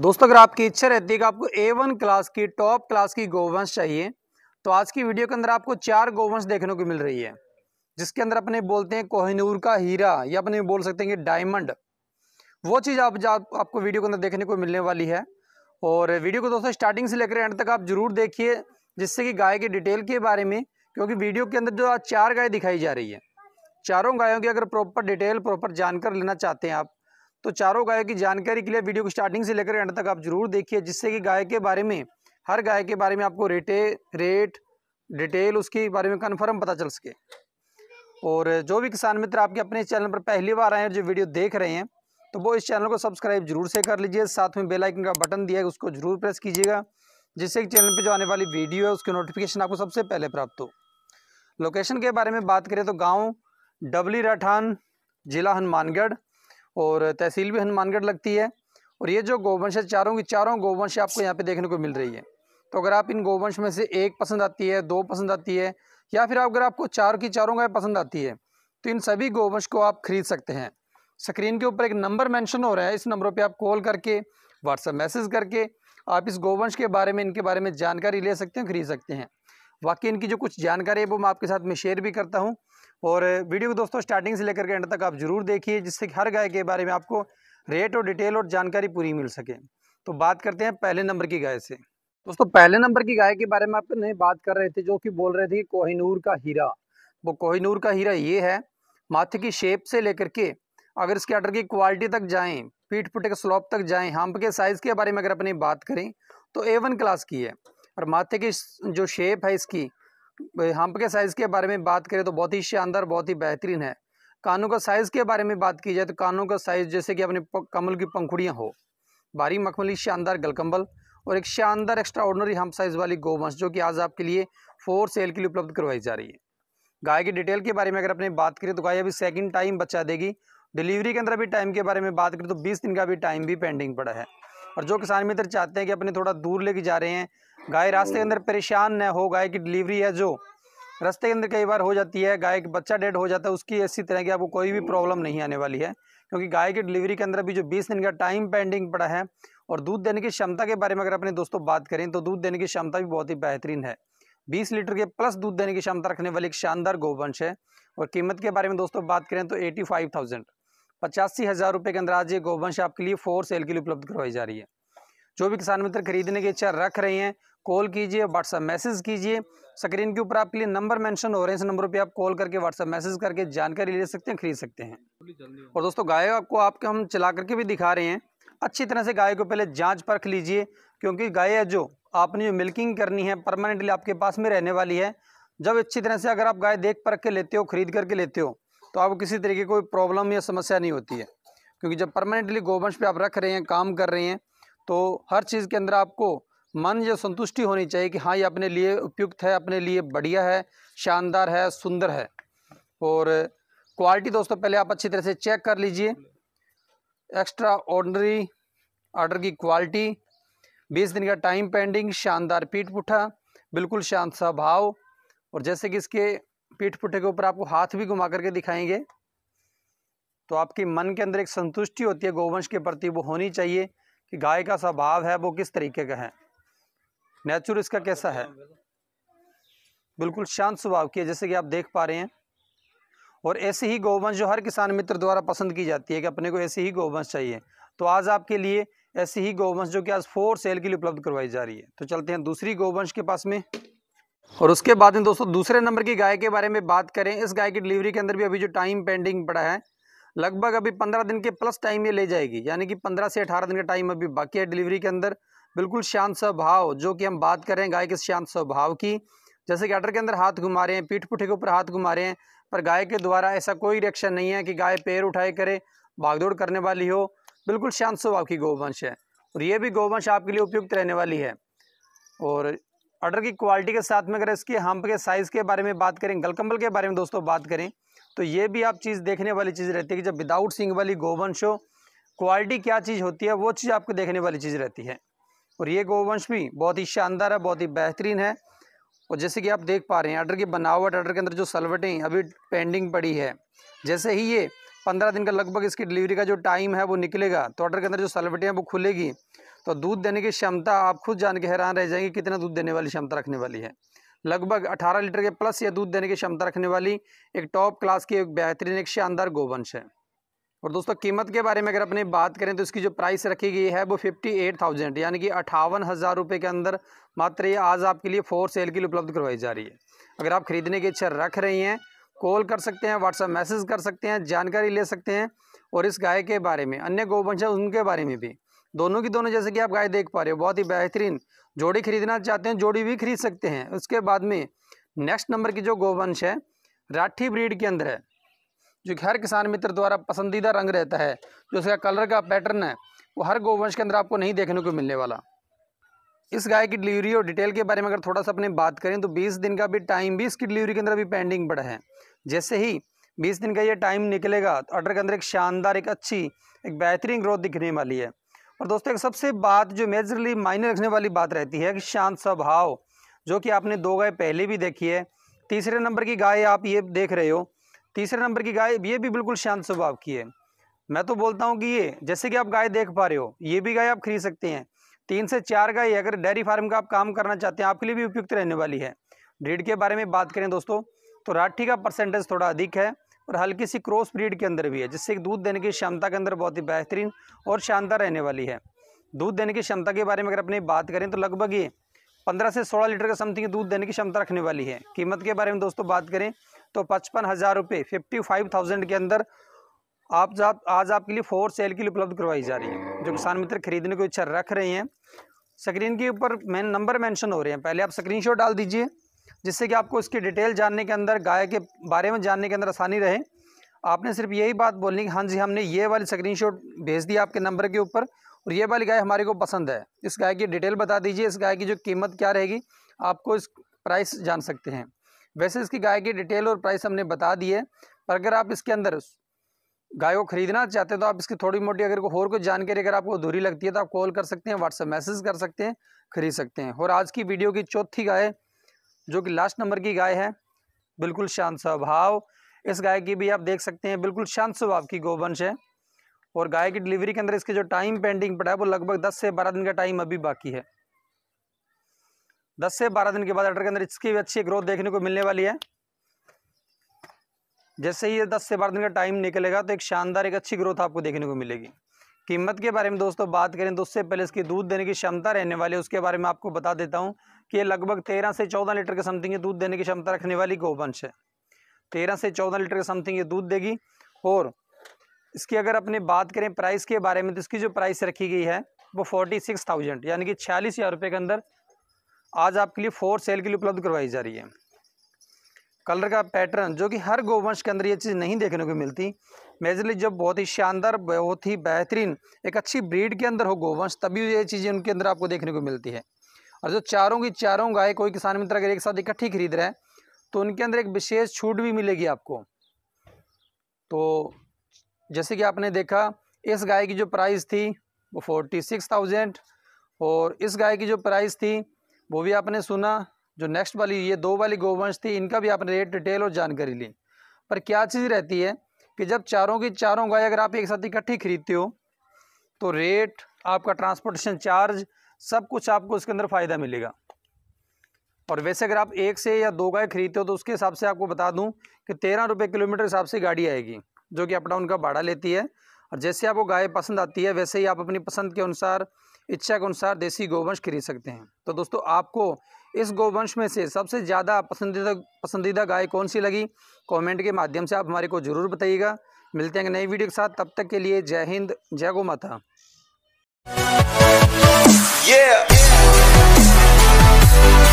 दोस्तों अगर आपकी इच्छा रहती है कि आपको ए वन क्लास की टॉप क्लास की गोवंश चाहिए तो आज की वीडियो के अंदर आपको चार गोवंश देखने को मिल रही है जिसके अंदर अपने बोलते हैं कोहिनूर का हीरा या अपने बोल सकते हैं कि डायमंड वो चीज़ आप आपको वीडियो के अंदर देखने को मिलने वाली है और वीडियो को दोस्तों स्टार्टिंग से लेकर एंड तक आप जरूर देखिए जिससे कि गाय की डिटेल के बारे में क्योंकि वीडियो के अंदर जो आज चार गाय दिखाई जा रही है चारों गायों की अगर प्रॉपर डिटेल प्रॉपर जानकर लेना चाहते हैं आप तो चारों गायों की जानकारी के लिए वीडियो को स्टार्टिंग से लेकर एंड तक आप जरूर देखिए जिससे कि गाय के बारे में हर गाय के बारे में आपको रेटे रेट डिटेल उसके बारे में कन्फर्म पता चल सके और जो भी किसान मित्र आपके अपने चैनल पर पहली बार आए हैं जो वीडियो देख रहे हैं तो वो इस चैनल को सब्सक्राइब जरूर से कर लीजिए साथ में बेल आइकन का बटन दिया है उसको जरूर प्रेस कीजिएगा जिससे कि चैनल पे जो आने वाली वीडियो है उसकी नोटिफिकेशन आपको सबसे पहले प्राप्त हो लोकेशन के बारे में बात करें तो गाँव डबली राठान जिला हनुमानगढ़ और तहसील भी हनुमानगढ़ लगती है और ये जो गोवंश है चारों की चारों गोवंश आपको यहाँ पे देखने को मिल रही है तो अगर आप इन गोवंश में से एक पसंद आती है दो पसंद आती है या फिर अगर आपको चार की चारों गाय पसंद आती है तो इन सभी गोवंश को आप खरीद सकते हैं स्क्रीन के ऊपर एक नंबर मैंशन हो रहा है इस नंबरों पर आप कॉल करके व्हाट्सएप मैसेज करके आप इस गोवंश के बारे में इनके बारे में जानकारी ले सकते हैं खरीद सकते हैं वाकई इनकी जो कुछ जानकारी है वो मैं आपके साथ में शेयर भी करता हूँ और वीडियो को दोस्तों स्टार्टिंग से लेकर के एंड तक आप ज़रूर देखिए जिससे कि हर गाय के बारे में आपको रेट और डिटेल और जानकारी पूरी मिल सके तो बात करते हैं पहले नंबर की गाय से दोस्तों पहले नंबर की गाय के बारे में आपने बात कर रहे थे जो कि बोल रहे थे कि कोहिनूर का हीरा वो कोहिनूर का हीरा ये है माथे की शेप से लेकर के अगर इसके अटर की क्वालिटी तक जाए पीठ पुटे के स्लॉप तक जाए हम्प के साइज़ के बारे में अगर अपनी बात करें तो ए वन क्लास की है और माथे की जो शेप है इसकी हम्प के साइज़ के बारे में बात करें तो बहुत ही शानदार बहुत ही बेहतरीन है कानों का साइज़ के बारे में बात की जाए तो कानों का साइज़ जैसे कि अपने कमल की पंखुड़ियाँ हो भारी मखमली शानदार गलकम्बल और एक शानदार एक्स्ट्रा ऑर्डनरी हम साइज़ वाली गोवंश जो कि आज आपके लिए फोर सेल के लिए उपलब्ध करवाई जा रही है गाय की डिटेल के बारे में अगर अपने बात करें तो गाय अभी सेकंड टाइम बच्चा देगी डिलीवरी के अंदर अभी टाइम के बारे में बात करें तो बीस दिन का भी टाइम भी पेंडिंग पड़ा है और जो किसान मित्र चाहते हैं कि अपने थोड़ा दूर लेके जा रहे हैं गाय रास्ते के हम्म। अंदर परेशान न हो गाय की डिलीवरी है जो रास्ते के अंदर कई बार हो जाती है गाय का बच्चा डेड हो जाता है उसकी ऐसी तरह की आपको कोई भी प्रॉब्लम नहीं आने वाली है क्योंकि गाय की डिलीवरी के अंदर अभी जो बीस दिन का टाइम पेंडिंग पड़ा है और दूध देने की क्षमता के बारे में अगर अपने दोस्तों बात करें तो दूध देने की क्षमता भी बहुत ही बेहतरीन है बीस लीटर के प्लस दूध देने की क्षमता रखने वाली एक शानदार गोवंश है और कीमत के बारे में दोस्तों बात करें तो एटी फाइव थाउजेंड पचासी हज़ार रुपये के अंदर आज ये गोवंश आपके लिए फोर सेल के लिए उपलब्ध करवाई जा रही है जो भी किसान मित्र खरीदने की इच्छा रख रहे हैं कॉल कीजिए व्हाट्सअप मैसेज कीजिए स्क्रीन के ऊपर आपके लिए नंबर मेंशन हो रहे हैं इस नंबर पे आप कॉल करके व्हाट्सएप मैसेज करके जानकारी ले सकते हैं खरीद सकते हैं और दोस्तों गाय आपको आपके हम चला करके भी दिखा रहे हैं अच्छी तरह से गाय को पहले जाँच परख लीजिए क्योंकि गाय जो आपने जो मिल्किंग करनी है परमानेंटली आपके पास में रहने वाली है जब अच्छी तरह से अगर आप गाय देख परख के लेते हो खरीद करके लेते हो तो आपको किसी तरीके की कोई प्रॉब्लम या समस्या नहीं होती है क्योंकि जब परमानेंटली गोवंश पे आप रख रहे हैं काम कर रहे हैं तो हर चीज़ के अंदर आपको मन या संतुष्टि होनी चाहिए कि हाँ ये अपने लिए उपयुक्त है अपने लिए बढ़िया है शानदार है सुंदर है और क्वालिटी दोस्तों पहले आप अच्छी तरह से चेक कर लीजिए एक्स्ट्रा ऑर्डनरी ऑर्डर की क्वालिटी बीस दिन का टाइम पेंडिंग शानदार पीठ पुठा बिल्कुल शांत सा भाव और जैसे कि इसके पीठ पुठे के ऊपर आपको हाथ भी घुमा करके दिखाएंगे तो आपके मन के अंदर एक संतुष्टि होती है गोवंश के प्रति वो होनी चाहिए कि गाय का स्वभाव है वो किस तरीके का है नेचुर इसका कैसा है बिल्कुल शांत स्वभाव की है जैसे कि आप देख पा रहे हैं और ऐसे ही गौवंश जो हर किसान मित्र द्वारा पसंद की जाती है कि अपने को ऐसे ही गौवंश चाहिए तो आज आपके लिए ऐसे ही गौवंश जो कि आज फोर सेल के लिए उपलब्ध करवाई जा रही है तो चलते हैं दूसरी गौवंश के पास में और उसके बाद में दोस्तों दूसरे नंबर की गाय के बारे में बात करें इस गाय की डिलीवरी के अंदर भी अभी जो टाइम पेंडिंग पड़ा है लगभग अभी पंद्रह दिन के प्लस टाइम ये ले जाएगी यानी कि पंद्रह से अठारह दिन का टाइम अभी बाकी है डिलीवरी के अंदर बिल्कुल शांत स्वभाव जो कि हम बात कर रहे हैं गाय के शांत स्वभाव की जैसे गैटर के अंदर हाथ घुमा रहे हैं पीठ पुठे के ऊपर हाथ घुमा रहे हैं पर गाय के द्वारा ऐसा कोई रिएक्शन नहीं है कि गाय पैर उठाए करे भागदौड़ करने वाली हो बिल्कुल शांत स्वभाव की गौवंश है और ये भी गौवंश आपके लिए उपयुक्त रहने वाली है और अर्डर की क्वालिटी के साथ में अगर इसके हम्प के साइज़ के बारे में बात करें गलकम्बल के बारे में दोस्तों बात करें तो ये भी आप चीज़ देखने वाली चीज़ रहती है कि जब विदाउट सिंग वाली गोवंश हो क्वालिटी क्या चीज़ होती है वो चीज़ आपको देखने वाली चीज़ रहती है और ये गोवंश भी बहुत ही शानदार है बहुत ही बेहतरीन है और जैसे कि आप देख पा रहे हैं अडर की बनावट अडर के अंदर जो सलवटें अभी पेंडिंग पड़ी है जैसे ही ये पंद्रह दिन का लगभग इसकी डिलीवरी का जो टाइम है वो निकलेगा तो अडर के अंदर जो सलवटें हैं वो खुलेगी तो दूध देने की क्षमता आप खुद जान के हैरान रह जाएंगे कितना दूध देने वाली क्षमता रखने वाली है लगभग अठारह लीटर के प्लस यह दूध देने की क्षमता रखने वाली एक टॉप क्लास की एक बेहतरीन एक शानदार गोवंश है और दोस्तों कीमत के बारे में अगर अपनी बात करें तो इसकी जो प्राइस रखी गई है वो फिफ्टी एट थाउजेंड यानी कि अठावन हज़ार रुपये के अंदर मात्र ये आज आपके लिए फोर सेल के लिए उपलब्ध करवाई जा रही है अगर आप ख़रीदने की इच्छा रख रही हैं कॉल कर सकते हैं व्हाट्सएप मैसेज कर सकते हैं जानकारी ले सकते हैं और इस गाय के बारे में अन्य गोवंश है उनके बारे में भी दोनों की दोनों जैसे कि आप गाय देख पा रहे हो बहुत ही बेहतरीन जोड़ी खरीदना चाहते हैं जोड़ी भी खरीद सकते हैं उसके बाद में नेक्स्ट नंबर की जो गोवंश है राठी ब्रीड के अंदर है जो कि हर किसान मित्र द्वारा पसंदीदा रंग रहता है जो उसका कलर का पैटर्न है वो हर गोवंश के अंदर आपको नहीं देखने को मिलने वाला इस गाय की डिलीवरी और डिटेल के बारे में अगर थोड़ा सा अपने बात करें तो 20 दिन का भी टाइम भी इसकी डिलीवरी के अंदर अभी पेंडिंग पड़ा है जैसे ही 20 दिन का ये टाइम निकलेगा तो ऑर्डर के अंदर एक शानदार एक अच्छी एक बेहतरीन ग्रोथ दिखने वाली है और दोस्तों एक सबसे बात जो मेजरली मायने रखने वाली बात रहती है कि शांत स्वभाव जो कि आपने दो गाय पहले भी देखी है तीसरे नंबर की गाय आप ये देख रहे हो तीसरे नंबर की गाय ये भी बिल्कुल शांत स्वभाव की है मैं तो बोलता हूँ कि ये जैसे कि आप गाय देख पा रहे हो ये भी गाय आप खरीद सकते हैं तीन से चार गाय अगर डेयरी फार्म का आप काम करना चाहते हैं आपके लिए भी उपयुक्त रहने वाली है ब्रीड के बारे में बात करें दोस्तों तो राठी का परसेंटेज थोड़ा अधिक है और हल्की सी क्रॉस ब्रीड के अंदर भी है जिससे दूध देने की क्षमता के अंदर बहुत ही बेहतरीन और शानदार रहने वाली है दूध देने की क्षमता के बारे में अगर अपनी बात करें तो लगभग ये पंद्रह से सोलह लीटर का समथिंग दूध देने की क्षमता रखने वाली है कीमत के बारे में दोस्तों बात करें तो पचपन हज़ार रुपये फिफ्टी फाइव थाउजेंड के अंदर आप आप आज आपके लिए फोर सेल के लिए उपलब्ध करवाई जा रही है जो किसान मित्र खरीदने की इच्छा रख रहे हैं स्क्रीन के ऊपर मैन नंबर मेंशन हो रहे हैं पहले आप स्क्रीन डाल दीजिए जिससे कि आपको इसकी डिटेल जानने के अंदर गाय के बारे में जानने के अंदर आसानी रहे आपने सिर्फ यही बात बोलनी कि हाँ जी हमने ये वाली स्क्रीनशॉट भेज दी आपके नंबर के ऊपर और ये वाली गाय हमारे को पसंद है इस गाय की डिटेल बता दीजिए इस गाय की जो कीमत क्या रहेगी आपको इस प्राइस जान सकते हैं वैसे इसकी गाय की डिटेल और प्राइस हमने बता दी है पर अगर आप इसके अंदर गाय को खरीदना चाहते हैं तो आप इसकी थोड़ी मोटी अगर को और कुछ जानकारी अगर आपको अधूरी लगती है तो आप कॉल कर सकते हैं व्हाट्सएप मैसेज कर सकते हैं खरीद सकते हैं और आज की वीडियो की चौथी गाय जो कि लास्ट नंबर की गाय है बिल्कुल शांत स्वभाव इस गाय की भी आप देख सकते हैं बिल्कुल शांत स्वभाव की गोवंश है और गाय की डिलीवरी के अंदर इसके जो टाइम पेंडिंग पड़ा है वो लगभग दस से बारह दिन का टाइम अभी बाकी है दस से बारह दिन के बाद अटर के अंदर इसकी भी अच्छी ग्रोथ देखने को मिलने वाली है जैसे ही ये दस से बारह दिन का टाइम निकलेगा तो एक शानदार एक अच्छी ग्रोथ आपको देखने को मिलेगी कीमत के बारे में दोस्तों बात करें तो उससे पहले इसकी दूध देने की क्षमता रहने वाली है उसके बारे में आपको बता देता हूँ कि ये लगभग तेरह से चौदह लीटर के समथिंग ये दूध देने की क्षमता रखने वाली गोवंश है तेरह से चौदह लीटर के समथिंग ये दूध देगी और इसकी अगर अपने बात करें प्राइस के बारे में तो इसकी जो प्राइस रखी गई है वो फोर्टी सिक्स थाउजेंड यानी कि छियालीस हज़ार रुपये के अंदर आज आपके लिए फोर सेल के लिए उपलब्ध करवाई जा रही है कलर का पैटर्न जो कि हर गोवंश के अंदर ये चीज़ नहीं देखने को मिलती मेजरली जब बहुत ही शानदार बहुत ही बेहतरीन एक अच्छी ब्रीड के अंदर हो गोवंश तभी ये चीज़ें उनके अंदर आपको देखने को मिलती है और जो चारों की चारों गाय कोई किसान मित्र अगर एक साथ इकट्ठी खरीद रहे हैं तो उनके अंदर एक विशेष छूट भी मिलेगी आपको तो जैसे कि आपने देखा इस गाय की जो प्राइस थी वो फोर्टी सिक्स थाउजेंड और इस गाय की जो प्राइस थी वो भी आपने सुना जो नेक्स्ट वाली ये दो वाली गोवंश थी इनका भी आपने रेट डिटेल और जानकारी ली पर क्या चीज़ रहती है कि जब चारों की चारों गाय अगर आप एक साथ इकट्ठी खरीदते हो तो रेट आपका ट्रांसपोर्टेशन चार्ज सब कुछ आपको उसके अंदर फ़ायदा मिलेगा और वैसे अगर आप एक से या दो गाय खरीदते हो तो उसके हिसाब से आपको बता दूं कि तेरह रुपये किलोमीटर हिसाब से गाड़ी आएगी जो कि अपना उनका भाड़ा लेती है और जैसे आपको गाय पसंद आती है वैसे ही आप अपनी पसंद के अनुसार इच्छा के अनुसार देसी गोवंश खरीद सकते हैं तो दोस्तों आपको इस गोवंश में से सबसे ज़्यादा पसंदीदा पसंदीदा गाय कौन सी लगी कमेंट के माध्यम से आप हमारे को ज़रूर बताइएगा मिलते हैं नई वीडियो के साथ तब तक के लिए जय हिंद जय गो माता yeah.